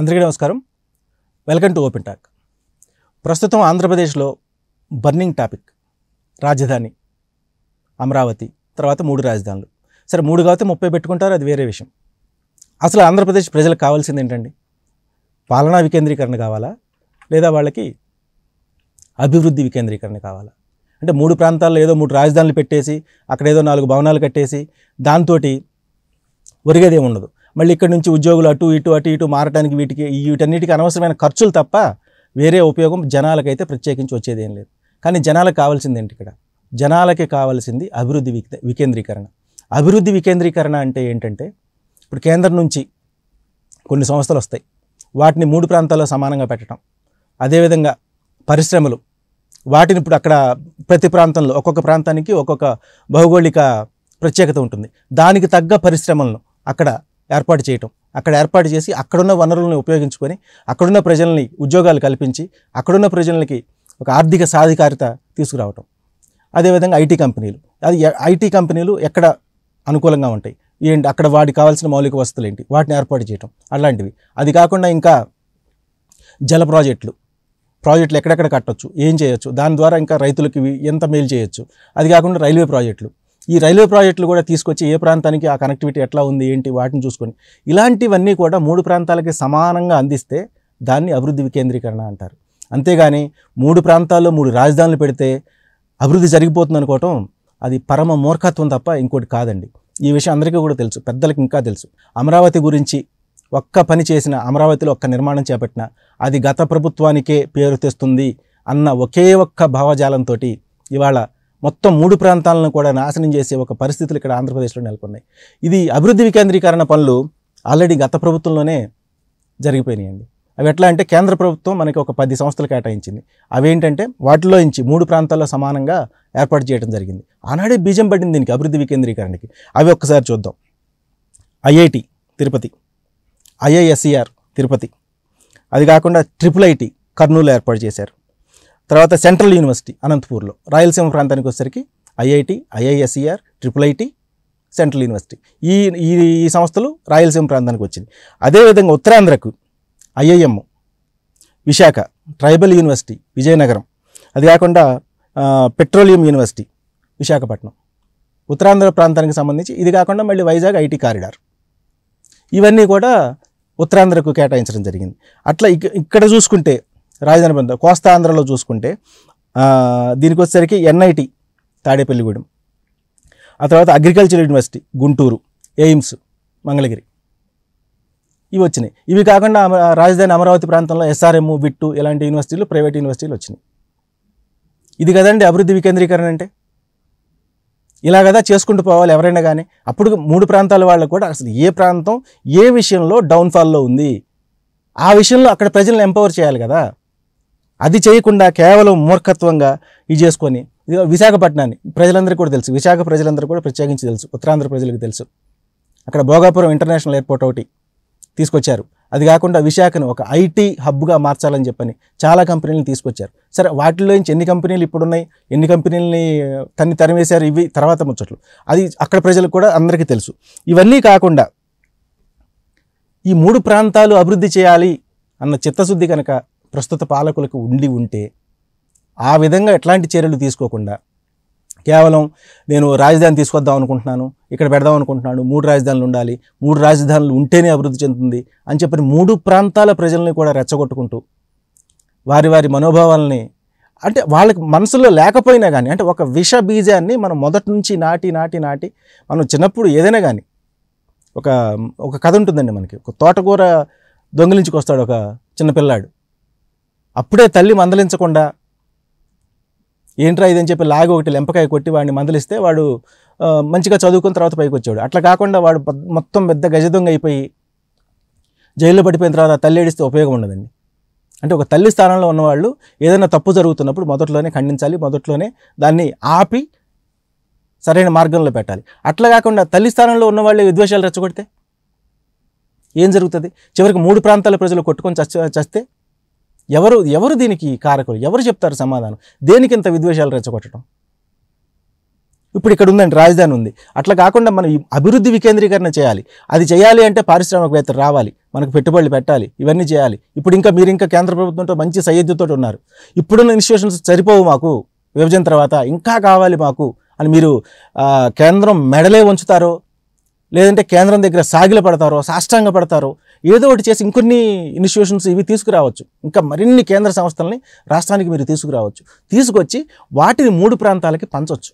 అందరికీ నమస్కారం welcome to open talk ప్రస్తుతం ఆంధ్రప్రదేశ్లో బర్నింగ్ టాపిక్ రాజధాని అమరావతి తర్వాత మూడు రాజధానులు సరే మూడు కాబట్టి ముప్పై పెట్టుకుంటారు అది వేరే విషయం అసలు ఆంధ్రప్రదేశ్ ప్రజలకు కావాల్సింది ఏంటండి పాలనా వికేంద్రీకరణ కావాలా లేదా వాళ్ళకి అభివృద్ధి వికేంద్రీకరణ కావాలా అంటే మూడు ప్రాంతాల్లో ఏదో మూడు రాజధానులు పెట్టేసి అక్కడ ఏదో నాలుగు భవనాలు కట్టేసి దాంతో ఒరిగేదేమి ఉండదు మళ్ళీ ఇక్కడ నుంచి ఉద్యోగులు అటు ఇటు అటు ఇటు మారడానికి వీటికి వీటన్నిటికీ అనవసరమైన ఖర్చులు తప్ప వేరే ఉపయోగం జనాలకైతే ప్రత్యేకించి వచ్చేదేం లేదు కానీ జనాలకు కావాల్సింది ఏంటి ఇక్కడ జనాలకి కావాల్సింది అభివృద్ధి వికేంద్రీకరణ అభివృద్ధి వికేంద్రీకరణ అంటే ఏంటంటే ఇప్పుడు కేంద్రం నుంచి కొన్ని సంస్థలు వస్తాయి వాటిని మూడు ప్రాంతాల్లో సమానంగా పెట్టడం అదేవిధంగా పరిశ్రమలు వాటిని ఇప్పుడు అక్కడ ప్రతి ప్రాంతంలో ఒక్కొక్క ప్రాంతానికి ఒక్కొక్క భౌగోళిక ప్రత్యేకత ఉంటుంది దానికి తగ్గ పరిశ్రమలను అక్కడ ఏర్పాటు చేయటం అక్కడ ఏర్పాటు చేసి అక్కడున్న వనరులను ఉపయోగించుకొని అక్కడున్న ప్రజల్ని ఉద్యోగాలు కల్పించి అక్కడున్న ప్రజలకి ఒక ఆర్థిక సాధికారిత తీసుకురావటం అదేవిధంగా ఐటీ కంపెనీలు అది ఐటీ కంపెనీలు ఎక్కడ అనుకూలంగా ఉంటాయి ఏంటి అక్కడ వాడికి కావాల్సిన మౌలిక వసతులు ఏంటి వాటిని ఏర్పాటు చేయటం అలాంటివి అది కాకుండా ఇంకా జల ప్రాజెక్టులు ప్రాజెక్టులు ఎక్కడెక్కడ కట్టొచ్చు ఏం చేయొచ్చు దాని ద్వారా ఇంకా రైతులకి ఎంత మేలు చేయొచ్చు అది కాకుండా రైల్వే ప్రాజెక్టులు ఈ రైల్వే ప్రాజెక్టులు కూడా తీసుకొచ్చి ఏ ప్రాంతానికి ఆ కనెక్టివిటీ ఎట్లా ఉంది ఏంటి వాటిని చూసుకొని ఇలాంటివన్నీ కూడా మూడు ప్రాంతాలకి సమానంగా అందిస్తే దాన్ని అభివృద్ధి వికేంద్రీకరణ అంటారు అంతేగాని మూడు ప్రాంతాల్లో మూడు రాజధానులు పెడితే అభివృద్ధి జరిగిపోతుంది అనుకోవటం అది పరమ మూర్ఖత్వం తప్ప ఇంకోటి కాదండి ఈ విషయం అందరికీ కూడా తెలుసు పెద్దలకు ఇంకా తెలుసు అమరావతి గురించి ఒక్క పని చేసిన అమరావతిలో ఒక్క నిర్మాణం చేపట్టిన అది గత ప్రభుత్వానికే పేరు తెస్తుంది అన్న ఒకే ఒక్క భావజాలంతో ఇవాళ మొత్తం మూడు ప్రాంతాలను కూడా నాశనం చేసే ఒక పరిస్థితులు ఇక్కడ ఆంధ్రప్రదేశ్లో నెలకొన్నాయి ఇది అభివృద్ధి వికేంద్రీకరణ పనులు ఆల్రెడీ గత ప్రభుత్వంలోనే జరిగిపోయినాయండి అవి ఎట్లా అంటే కేంద్ర ప్రభుత్వం మనకి ఒక పది సంస్థలు కేటాయించింది అవేంటంటే వాటిలో నుంచి మూడు ప్రాంతాల్లో సమానంగా ఏర్పాటు చేయడం జరిగింది ఆనాడే బీజం పడింది దీనికి అభివృద్ధి వికేంద్రీకరణకి అవి ఒక్కసారి చూద్దాం ఐఐటి తిరుపతి ఐఐఎస్ఈఆర్ తిరుపతి అది కాకుండా ట్రిపుల్ ఐటీ కర్నూలు ఏర్పాటు చేశారు తర్వాత సెంట్రల్ యూనివర్సిటీ అనంతపూర్లో రాయలసీమ ప్రాంతానికి వచ్చేసరికి IIT IISER triple IT central university ఈ ఈ సంస్థలు రాయలసీమ ప్రాంతానికి వచ్చింది అదేవిధంగా ఉత్తరాంధ్రకు IIM Visakha tribal university Vizianagaram అది కాకుండా పెట్రోలియం యూనివర్సిటీ విశాఖపట్నం ఉత్తరాంధ్ర ప్రాంతానికి సంబంధించి ఇది కాకుండా మళ్ళీ వైజాగ్ ఐటీ కారిడార్ ఇవన్నీ కూడా ఉత్తరాంధ్రకు కేటాయించడం జరిగింది అట్లా ఇక్కడ చూసుకుంటే రాజధాని ప్రాంతం ఆంధ్రలో చూసుకుంటే దీనికి వచ్చేసరికి ఎన్ఐటి తాడేపల్లిగూడెం ఆ తర్వాత agriculture university Guntur AIIMS Mangalagiri ఇవి వచ్చినాయి ఇవి కాకుండా రాజధాని అమరావతి ప్రాంతంలో ఎస్ఆర్ఎం బిట్టు ఇలాంటి యూనివర్సిటీలు ప్రైవేట్ యూనివర్సిటీలు వచ్చినాయి ఇది కదండి అభివృద్ధి వికేంద్రీకరణ అంటే ఇలా కదా చేసుకుంటూ పోవాలి ఎవరైనా కానీ అప్పుడు మూడు ప్రాంతాల వాళ్ళకు కూడా అసలు ఏ ప్రాంతం ఏ విషయంలో డౌన్ఫాల్లో ఉంది ఆ విషయంలో అక్కడ ప్రజలను ఎంపవర్ చేయాలి కదా అది చేయకుండా కేవలం మూర్ఖత్వంగా ఇది చేసుకొని ఇది విశాఖపట్నాన్ని ప్రజలందరికీ కూడా తెలుసు విశాఖ ప్రజలందరూ కూడా ప్రత్యేకించి తెలుసు ఉత్తరాంధ్ర ప్రజలకు తెలుసు అక్కడ భోగాపురం ఇంటర్నేషనల్ ఎయిర్పోర్ట్ ఒకటి తీసుకొచ్చారు అది కాకుండా విశాఖను ఒక ఐటీ హబ్గా మార్చాలని చెప్పని చాలా కంపెనీలను తీసుకొచ్చారు సరే వాటిలో నుంచి ఎన్ని కంపెనీలు ఇప్పుడున్నాయి ఎన్ని కంపెనీలని తన్ని తరివేశారు ఇవి తర్వాత ముచ్చట్లు అది అక్కడ ప్రజలకు కూడా అందరికీ తెలుసు ఇవన్నీ కాకుండా ఈ మూడు ప్రాంతాలు అభివృద్ధి చేయాలి అన్న చిత్తశుద్ధి కనుక ప్రస్తుత పాలకులకు ఉండి ఉంటే ఆ విధంగా ఎట్లాంటి చర్యలు తీసుకోకుండా కేవలం నేను రాజధాని తీసుకొద్దాం అనుకుంటున్నాను ఇక్కడ పెడదాం అనుకుంటున్నాను మూడు రాజధానులు ఉండాలి మూడు రాజధానులు ఉంటేనే అభివృద్ధి చెందుతుంది అని చెప్పి మూడు ప్రాంతాల ప్రజల్ని కూడా రెచ్చగొట్టుకుంటూ వారి వారి మనోభావాలని అంటే వాళ్ళకి మనసులో లేకపోయినా కానీ అంటే ఒక విష బీజాన్ని మనం మొదటి నుంచి నాటి నాటి నాటి మనం చిన్నప్పుడు ఏదైనా కానీ ఒక ఒక కథ ఉంటుందండి మనకి ఒక తోటకూర దొంగిలించుకొస్తాడు ఒక చిన్నపిల్లాడు అప్పుడే తల్లి మందలించకుండా ఏంట్రా ఇదని చెప్పి లాగి ఒకటి లెంపకాయ కొట్టి వాడిని మందలిస్తే వాడు మంచిగా చదువుకున్న తర్వాత పైకి వచ్చాడు అట్లా కాకుండా వాడు మొత్తం పెద్ద గజదొంగ అయిపోయి జైల్లో పడిపోయిన తర్వాత తల్లి ఏడిస్తే ఉపయోగం ఉండదండి అంటే ఒక తల్లి స్థానంలో ఉన్నవాళ్ళు ఏదైనా తప్పు జరుగుతున్నప్పుడు మొదట్లోనే ఖండించాలి మొదట్లోనే దాన్ని ఆపి సరైన మార్గంలో పెట్టాలి అట్లా కాకుండా తల్లి స్థానంలో ఉన్నవాళ్ళే విద్వేషాలు రెచ్చగొడితే ఏం జరుగుతుంది చివరికి మూడు ప్రాంతాల ప్రజలు కొట్టుకొని చస్తే ఎవరు ఎవరు దీనికి కారకులు ఎవరు చెప్తారు సమాధానం దేనికి ఇంత విద్వేషాలు రెచ్చగొట్టడం ఇప్పుడు ఇక్కడ ఉందండి రాజధాని ఉంది అట్లా కాకుండా మనం అభివృద్ధి వికేంద్రీకరణ చేయాలి అది చేయాలి అంటే పారిశ్రామికవేత్తలు రావాలి మనకు పెట్టుబడులు పెట్టాలి ఇవన్నీ చేయాలి ఇప్పుడు ఇంకా మీరు ఇంకా కేంద్ర ప్రభుత్వంతో మంచి సయ్యద్దుతో ఉన్నారు ఇప్పుడున్న ఇన్స్టిట్యూషన్స్ సరిపోవు మాకు విభజన తర్వాత ఇంకా కావాలి మాకు అని మీరు కేంద్రం మెడలే ఉంచుతారో లేదంటే కేంద్రం దగ్గర సాగిల పడతారో సాష్టాంగ పడతారో ఏదో ఒకటి చేసి ఇంకొన్ని ఇనిషియేషన్స్ ఇవి తీసుకురావచ్చు ఇంకా మరిన్ని కేంద్ర సంస్థలని రాష్ట్రానికి మీరు తీసుకురావచ్చు తీసుకొచ్చి వాటిని మూడు ప్రాంతాలకి పంచవచ్చు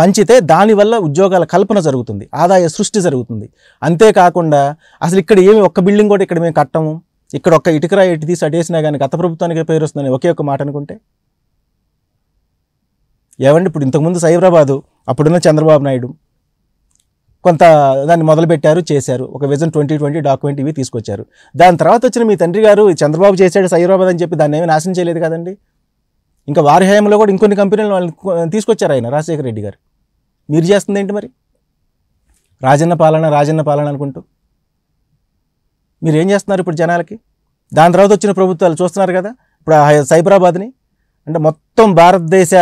పంచితే దానివల్ల ఉద్యోగాల కల్పన జరుగుతుంది ఆదాయ సృష్టి జరుగుతుంది అంతేకాకుండా అసలు ఇక్కడ ఏమి ఒక్క బిల్డింగ్ కూడా ఇక్కడ మేము కట్టము ఇక్కడ ఒక్క ఇటుకరా ఇటు తీసి అటేసినా కానీ గత ప్రభుత్వానికి పేరు వస్తుందని ఒకే ఒక్క మాట అనుకుంటే ఏమండి ఇప్పుడు ఇంతకుముందు సైబరాబాదు అప్పుడున్న చంద్రబాబు నాయుడు కొంత దాన్ని మొదలుపెట్టారు చేశారు ఒక విజన్ ట్వంటీ ట్వంటీ డాక్యుమెంట్ ఇవి తీసుకొచ్చారు దాని తర్వాత వచ్చిన మీ తండ్రి గారు చంద్రబాబు చేశాడు సైరాబాద్ అని చెప్పి దాన్ని ఏమీ నాశనం చేయలేదు కదండి ఇంకా వారి హయాంలో కూడా ఇంకొన్ని కంపెనీలు వాళ్ళు తీసుకొచ్చారు ఆయన రాజశేఖర రెడ్డి గారు మీరు చేస్తుంది ఏంటి మరి రాజన్న పాలన రాజన్న పాలన అనుకుంటూ మీరు ఏం చేస్తున్నారు ఇప్పుడు జనాలకి దాని తర్వాత వచ్చిన ప్రభుత్వాలు చూస్తున్నారు కదా ఇప్పుడు సైబరాబాద్ని అంటే మొత్తం భారతదేశ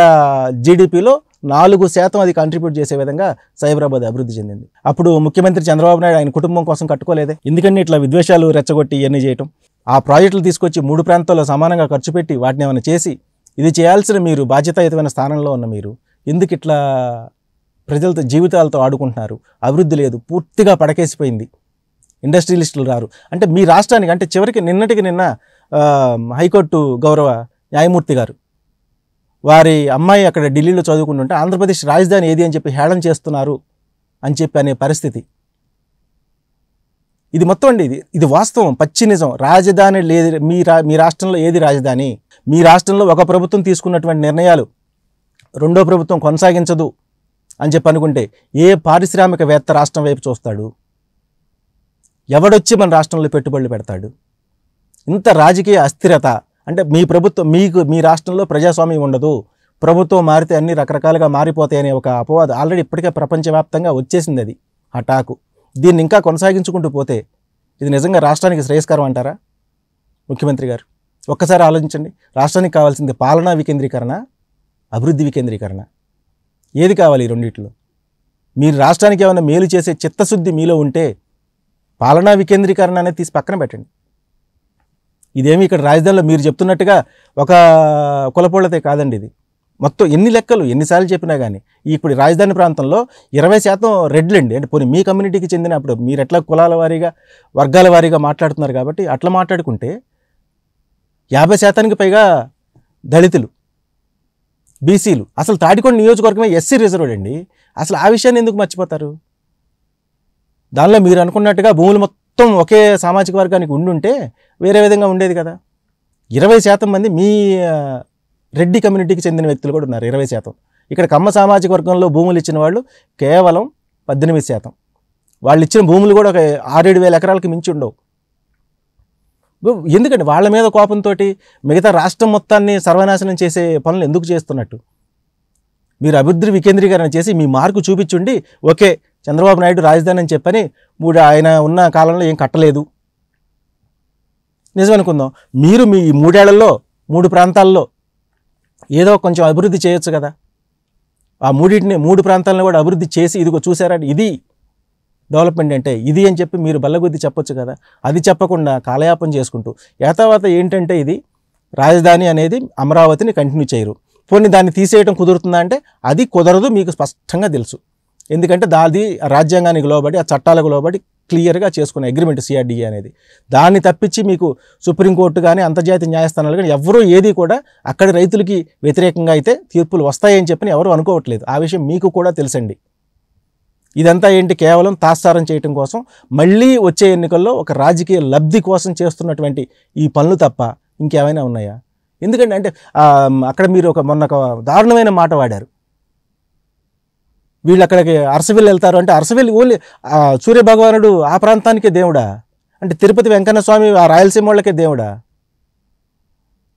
జీడిపిలో నాలుగు శాతం అది కాంట్రిబ్యూట్ చేసే విధంగా సైబరాబాద్ అభివృద్ధి చెందింది అప్పుడు ముఖ్యమంత్రి చంద్రబాబు నాయుడు ఆయన కుటుంబం కోసం కట్టుకోలేదే ఎందుకంటే ఇట్లా విద్వేషాలు రెచ్చగొట్టి ఇవన్నీ చేయటం ఆ ప్రాజెక్టులు తీసుకొచ్చి మూడు ప్రాంతాల్లో సమానంగా ఖర్చు పెట్టి వాటిని ఏమైనా చేసి ఇది చేయాల్సిన మీరు బాధ్యతాయుతమైన స్థానంలో ఉన్న మీరు ఎందుకు ఇట్లా ప్రజలతో జీవితాలతో ఆడుకుంటున్నారు అభివృద్ధి లేదు పూర్తిగా పడకేసిపోయింది ఇండస్ట్రియలిస్టులు రారు అంటే మీ రాష్ట్రానికి అంటే చివరికి నిన్నటికి నిన్న హైకోర్టు గౌరవ న్యాయమూర్తి గారు వారి అమ్మాయి అక్కడ ఢిల్లీలో చదువుకుంటుంటే ఆంధ్రప్రదేశ్ రాజధాని ఏది అని చెప్పి హేళన చేస్తున్నారు అని చెప్పి అనే పరిస్థితి ఇది మొత్తం అండి ఇది ఇది వాస్తవం పచ్చి నిజం రాజధాని లేదు మీ రా మీ రాష్ట్రంలో ఏది రాజధాని మీ రాష్ట్రంలో ఒక ప్రభుత్వం తీసుకున్నటువంటి నిర్ణయాలు రెండో ప్రభుత్వం కొనసాగించదు అని చెప్పి అనుకుంటే ఏ పారిశ్రామికవేత్త రాష్ట్రం వైపు చూస్తాడు ఎవడొచ్చి మన రాష్ట్రంలో పెట్టుబడులు పెడతాడు ఇంత రాజకీయ అస్థిరత అంటే మీ ప్రభుత్వం మీకు మీ రాష్ట్రంలో ప్రజాస్వామ్యం ఉండదు ప్రభుత్వం మారితే అన్ని రకరకాలుగా మారిపోతాయనే ఒక అపవాదం ఆల్రెడీ ఇప్పటికే ప్రపంచవ్యాప్తంగా వచ్చేసింది అది ఆ టాకు దీన్ని ఇంకా కొనసాగించుకుంటూ పోతే ఇది నిజంగా రాష్ట్రానికి శ్రేయస్కరం అంటారా ముఖ్యమంత్రి గారు ఒక్కసారి ఆలోచించండి రాష్ట్రానికి కావాల్సింది పాలనా వికేంద్రీకరణ అభివృద్ధి వికేంద్రీకరణ ఏది కావాలి ఈ రెండిట్లో మీరు రాష్ట్రానికి ఏమైనా మేలు చేసే చిత్తశుద్ధి మీలో ఉంటే పాలనా వికేంద్రీకరణ అనేది తీసి పక్కన పెట్టండి ఇదేమి ఇక్కడ రాజధానిలో మీరు చెప్తున్నట్టుగా ఒక కులపోళ్ళతే కాదండి ఇది మొత్తం ఎన్ని లెక్కలు ఎన్నిసార్లు చెప్పినా కానీ ఇప్పుడు రాజధాని ప్రాంతంలో ఇరవై శాతం రెడ్లండి అంటే పోనీ మీ కమ్యూనిటీకి చెందిన అప్పుడు మీరు ఎట్లా కులాల వారీగా వర్గాల వారీగా మాట్లాడుతున్నారు కాబట్టి అట్లా మాట్లాడుకుంటే యాభై శాతానికి పైగా దళితులు బీసీలు అసలు తాడికొండ నియోజకవర్గమే ఎస్సీ రిజర్వ్డ్ అండి అసలు ఆ విషయాన్ని ఎందుకు మర్చిపోతారు దానిలో మీరు అనుకున్నట్టుగా భూములు మొత్తం మొత్తం ఒకే సామాజిక వర్గానికి ఉండుంటే వేరే విధంగా ఉండేది కదా ఇరవై శాతం మంది మీ రెడ్డి కమ్యూనిటీకి చెందిన వ్యక్తులు కూడా ఉన్నారు ఇరవై శాతం ఇక్కడ కమ్మ సామాజిక వర్గంలో భూములు ఇచ్చిన వాళ్ళు కేవలం పద్దెనిమిది శాతం వాళ్ళు ఇచ్చిన భూములు కూడా ఒక ఆరేడు వేల ఎకరాలకి మించి ఉండవు ఎందుకంటే వాళ్ళ మీద కోపంతో మిగతా రాష్ట్రం మొత్తాన్ని సర్వనాశనం చేసే పనులు ఎందుకు చేస్తున్నట్టు మీరు అభివృద్ధి వికేంద్రీకరణ చేసి మీ మార్కు చూపించుండి ఓకే చంద్రబాబు నాయుడు రాజధాని అని చెప్పని మూడు ఆయన ఉన్న కాలంలో ఏం కట్టలేదు నిజమనుకుందాం మీరు మీ మూడేళ్లలో మూడు ప్రాంతాల్లో ఏదో కొంచెం అభివృద్ధి చేయొచ్చు కదా ఆ మూడింటిని మూడు ప్రాంతాలను కూడా అభివృద్ధి చేసి ఇదిగో చూసారా ఇది డెవలప్మెంట్ అంటే ఇది అని చెప్పి మీరు బల్లగుద్ది చెప్పొచ్చు కదా అది చెప్పకుండా కాలయాపం చేసుకుంటూ ఏతావాత ఏంటంటే ఇది రాజధాని అనేది అమరావతిని కంటిన్యూ చేయరు పోనీ దాన్ని తీసేయటం కుదురుతుందా అంటే అది కుదరదు మీకు స్పష్టంగా తెలుసు ఎందుకంటే దాది రాజ్యాంగానికి లోబడి ఆ చట్టాలకు లోబడి క్లియర్గా చేసుకున్న అగ్రిమెంట్ సిఆర్డీఏ అనేది దాన్ని తప్పించి మీకు సుప్రీంకోర్టు కానీ అంతర్జాతీయ న్యాయస్థానాలు కానీ ఎవరూ ఏది కూడా అక్కడ రైతులకి వ్యతిరేకంగా అయితే తీర్పులు వస్తాయని చెప్పని ఎవరు అనుకోవట్లేదు ఆ విషయం మీకు కూడా తెలుసండి ఇదంతా ఏంటి కేవలం తాత్సారం చేయటం కోసం మళ్ళీ వచ్చే ఎన్నికల్లో ఒక రాజకీయ లబ్ధి కోసం చేస్తున్నటువంటి ఈ పనులు తప్ప ఇంకేమైనా ఉన్నాయా ఎందుకంటే అంటే అక్కడ మీరు ఒక మొన్న ఒక దారుణమైన మాట వాడారు వీళ్ళు అక్కడికి అరసవెల్లి వెళ్తారు అంటే అరసవెల్లి ఓన్లీ సూర్యభగవానుడు ఆ ప్రాంతానికే దేవుడా అంటే తిరుపతి వెంకన్న స్వామి ఆ రాయలసీమ వాళ్ళకే దేవుడా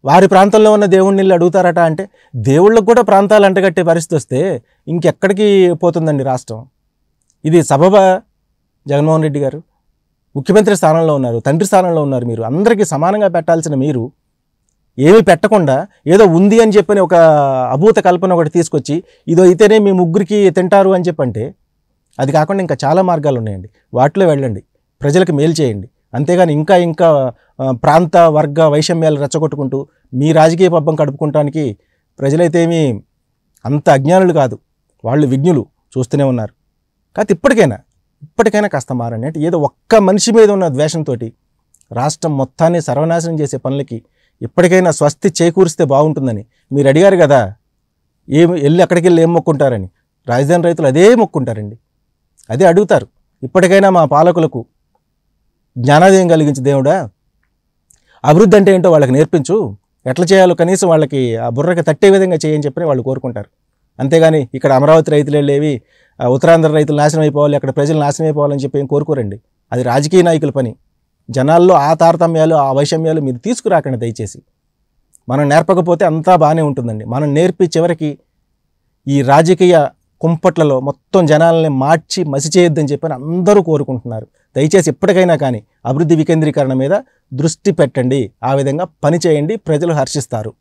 వారి ప్రాంతంలో ఉన్న దేవుడిని వెళ్ళి అడుగుతారట అంటే దేవుళ్ళకు కూడా ప్రాంతాలు అంటగట్టే పరిస్థితి వస్తే ఇంకెక్కడికి పోతుందండి రాష్ట్రం ఇది సబబ జగన్మోహన్ రెడ్డి గారు ముఖ్యమంత్రి స్థానంలో ఉన్నారు తండ్రి స్థానంలో ఉన్నారు మీరు అందరికీ సమానంగా పెట్టాల్సిన మీరు ఏమీ పెట్టకుండా ఏదో ఉంది అని చెప్పని ఒక అభూత కల్పన ఒకటి తీసుకొచ్చి ఇదో అయితేనే మీ ముగ్గురికి తింటారు అని చెప్పంటే అది కాకుండా ఇంకా చాలా మార్గాలు ఉన్నాయండి వాటిలో వెళ్ళండి ప్రజలకు మేలు చేయండి అంతేగాని ఇంకా ఇంకా ప్రాంత వర్గ వైషమ్యాలు రెచ్చగొట్టుకుంటూ మీ రాజకీయ పబ్బం గడుపుకోవటానికి ప్రజలైతేమీ అంత అజ్ఞానులు కాదు వాళ్ళు విజ్ఞులు చూస్తూనే ఉన్నారు కాకపోతే ఇప్పటికైనా ఇప్పటికైనా కాస్త మారండి అంటే ఏదో ఒక్క మనిషి మీద ఉన్న ద్వేషంతో రాష్ట్రం మొత్తాన్ని సర్వనాశనం చేసే పనులకి ఇప్పటికైనా స్వస్తి చేకూరిస్తే బాగుంటుందని మీరు అడిగారు కదా ఏమి వెళ్ళి అక్కడికి వెళ్ళి ఏం మొక్కుంటారని రాజధాని రైతులు అదే మొక్కుంటారండి అదే అడుగుతారు ఇప్పటికైనా మా పాలకులకు జ్ఞానాదయం కలిగించి దేవుడా అభివృద్ధి అంటే ఏంటో వాళ్ళకి నేర్పించు ఎట్లా చేయాలో కనీసం వాళ్ళకి ఆ బుర్రకి తట్టే విధంగా చేయని చెప్పని వాళ్ళు కోరుకుంటారు అంతేగాని ఇక్కడ అమరావతి రైతులు వెళ్ళేవి ఉత్తరాంధ్ర రైతులు నాశనం అయిపోవాలి అక్కడ ప్రజలు నాశనం అయిపోవాలని చెప్పి ఏం కోరుకోరండి అది రాజకీయ నాయకుల పని జనాల్లో ఆ తారతమ్యాలు ఆ వైషమ్యాలు మీరు తీసుకురాకండి దయచేసి మనం నేర్పకపోతే అంతా బాగానే ఉంటుందండి మనం నేర్పి చివరికి ఈ రాజకీయ కుంపట్లలో మొత్తం జనాలని మార్చి మసిచేయొద్దని చెప్పని అందరూ కోరుకుంటున్నారు దయచేసి ఎప్పటికైనా కానీ అభివృద్ధి వికేంద్రీకరణ మీద దృష్టి పెట్టండి ఆ విధంగా పనిచేయండి ప్రజలు హర్షిస్తారు